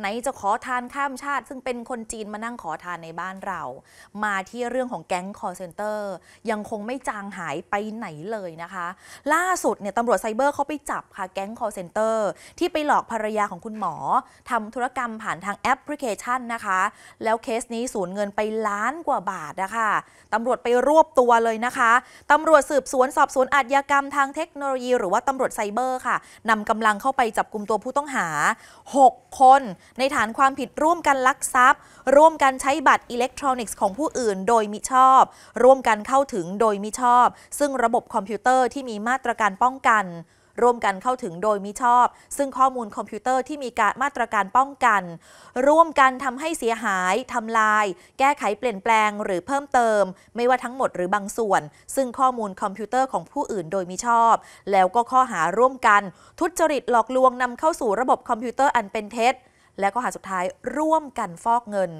ไหนจะขอทานข้ามชาติ ซึ่งเป็นคนจีนมานั่งขอทานในบ้านเรา มาที่เรื่องของแก๊งคอร์เซนเตอร์ยังคงไม่จางหายไปไหนเลยนะคะ ล่าสุดเนี่ยตำรวจไซเบอร์เขาไปจับค่ะแก๊งคอร์เซนเตอร์ที่ไปหลอกภรรยาของคุณหมอทำธุรกรรมผ่านทางแอปพลิเคชันนะคะ แล้วเคสนี้สูญเงินไปล้านกว่าบาทนะคะตำรวจไปรวบตัวเลยนะคะตำรวจสืบสวนสอบสวนอาชญากรรมทางเทคโนโลยีหรือว่าตำรวจไซเบอร์ค่ะนำกำลังเข้าไปจับกลุ่มตัวผู้ต้องหา 6 คนในฐานความผิดร่วมกันลักทรัพย์ ร่วมกันใช้บัตรอิเล็กทรอนิกส์ของผู้อื่นโดยมิชอบ ร่วมกันเข้าถึงโดยมิชอบ ซึ่งระบบคอมพิวเตอร์ที่มีมาตรการป้องกัน ร่วมกันเข้าถึงโดยมิชอบ ซึ่งข้อมูลคอมพิวเตอร์ที่มีการมาตรการป้องกัน ร่วมกันทำให้เสียหาย ทำลาย แก้ไขเปลี่ยนแปลง หรือเพิ่มเติม ไม่ว่าทั้งหมดหรือบางส่วน ซึ่งข้อมูลคอมพิวเตอร์ของผู้อื่น โดยมิชอบ แล้วก็ข้อหาร่วมกัน ทุจริตหลอกลวงนำเข้าสู่ระบบคอมพิวเตอร์อันเป็นเท็จและก็หาสุดท้ายร่วมกันฟอกเงิน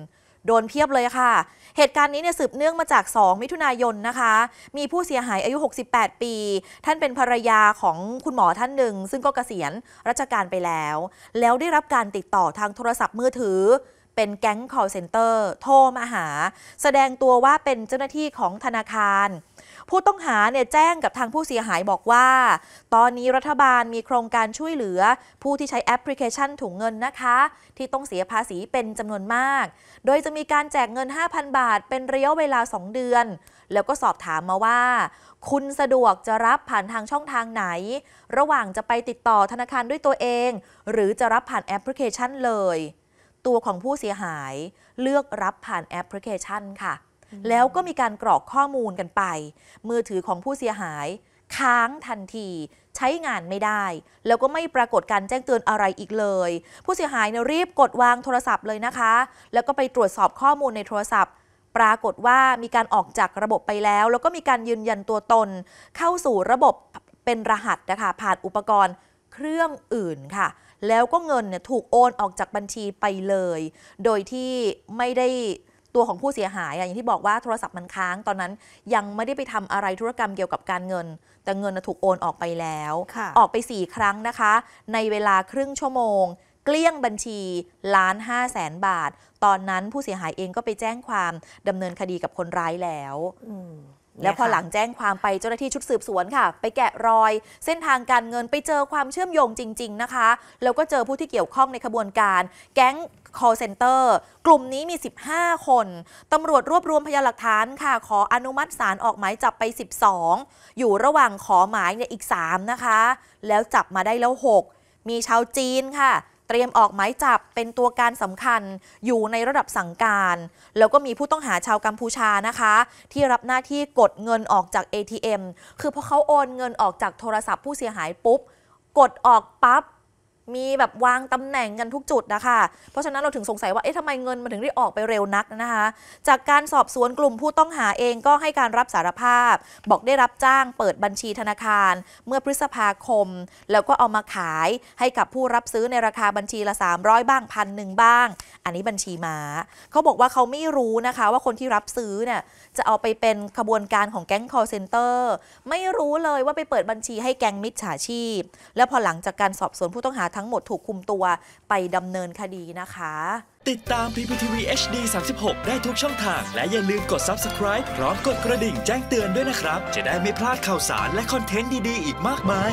โดนเพียบเลยค่ะ เหตุการณ์นี้เนี่ยสืบเนื่องมาจาก 2 มิถุนายนนะคะ มีผู้เสียหายอายุ 68 ปี ท่านเป็นภรรยาของคุณหมอท่านหนึ่ง ซึ่งก็เกษียณราชการไปแล้ว แล้วได้รับการติดต่อทางโทรศัพท์มือถือ เป็นแก๊ง call center โทรมาหา แสดงตัวว่าเป็นเจ้าหน้าที่ของธนาคารผู้ต้องหาเนี่ยแจ้งกับทางผู้เสียหายบอกว่า ตอนนี้รัฐบาลมีโครงการช่วยเหลือผู้ที่ใช้แอปพลิเคชันถุงเงินนะคะ ที่ต้องเสียภาษีเป็นจำนวนมาก โดยจะมีการแจกเงิน 5,000 บาทเป็นระยะเวลา 2 เดือน แล้วก็สอบถามมาว่า คุณสะดวกจะรับผ่านทางช่องทางไหน ระหว่างจะไปติดต่อธนาคารด้วยตัวเอง หรือจะรับผ่านแอปพลิเคชันเลยตัวของผู้เสียหายเลือกรับผ่านแอปพลิเคชันค่ะแล้วก็มีการกรอกข้อมูลกันไป มือถือของผู้เสียหาย ค้างทันทีใช้งานไม่ได้ แล้วก็ไม่ปรากฏการแจ้งเตือนอะไรอีกเลย ผู้เสียหายเนี่ยรีบกดวางโทรศัพท์เลยนะคะ แล้วก็ไปตรวจสอบข้อมูลในโทรศัพท์ ปรากฏว่ามีการออกจากระบบไปแล้ว แล้วก็มีการยืนยันตัวตน เข้าสู่ระบบเป็นรหัสนะคะผ่านอุปกรณ์เครื่องอื่นค่ะ แล้วก็เงินเนี่ยถูกโอนออกจากบัญชีไปเลย โดยที่ไม่ได้ตัวของผู้เสียหายอย่างที่บอกว่าโทรศัพท์มันค้างตอนนั้นยังไม่ได้ไปทำอะไรธุรกรรมเกี่ยวกับการเงิน แต่เงินถูกโอนออกไปแล้ว ออกไป 4 ครั้งนะคะ ในเวลาครึ่งชั่วโมง เกลี้ยงบัญชีล้านห้าแสนบาท ตอนนั้นผู้เสียหายเองก็ไปแจ้งความดำเนินคดีกับคนร้ายแล้วแล้วพอหลังแจ้งความไปเจ้าหน้าที่ชุดสืบสวนค่ะ ไปแกะรอย เส้นทางการเงินไปเจอความเชื่อมโยงจริงๆนะคะ แล้วก็เจอผู้ที่เกี่ยวข้องในขบวนการแก๊ง call center กลุ่มนี้มี 15 คนตำรวจรวบรวมพยานหลักฐานค่ะ ขออนุมัติศาลออกหมายจับไป 12 อยู่ระหว่างขอหมายเนี่ยอีก 3 นะคะ แล้วจับมาได้แล้ว 6 มีชาวจีนค่ะรียมออกหมายจับเป็นตัวการสำคัญอยู่ในระดับสั่งการ แล้วก็มีผู้ต้องหาชาวกัมพูชานะคะ ที่รับหน้าที่กดเงินออกจาก ATM คือพอเขาโอนเงินออกจากโทรศัพท์ผู้เสียหายปุ๊บ กดออกปั๊บมีแบบวางตำแหน่งกันทุกจุดนะคะ เพราะฉะนั้นเราถึงสงสัยว่า เอ๊ะ ทำไมเงินมันถึงได้ออกไปเร็วนักนะคะ จากการสอบสวนกลุ่มผู้ต้องหาเองก็ให้การรับสารภาพ บอกได้รับจ้างเปิดบัญชีธนาคาร เมื่อพฤษภาคม แล้วก็เอามาขายให้กับผู้รับซื้อในราคาบัญชีละ 300 บ้างพันหนึ่งบ้าง อันนี้บัญชีมา เขาบอกว่าเขาไม่รู้นะคะว่าคนที่รับซื้อเนี่ยจะเอาไปเป็นขบวนการของแก๊ง call center ไม่รู้เลยว่าไปเปิดบัญชีให้แก๊งมิจฉาชีพ แล้วพอหลังจากการสอบสวนผู้ต้องหาทั้งหมดถูกคุมตัวไปดำเนินคดีนะคะ ติดตาม PPTV HD 36 ได้ทุกช่องทาง และอย่าลืมกด subscribe พร้อมกดกระดิ่งแจ้งเตือนด้วยนะครับจะได้ไม่พลาดข่าวสารและคอนเทนต์ดีๆ อีกมากมาย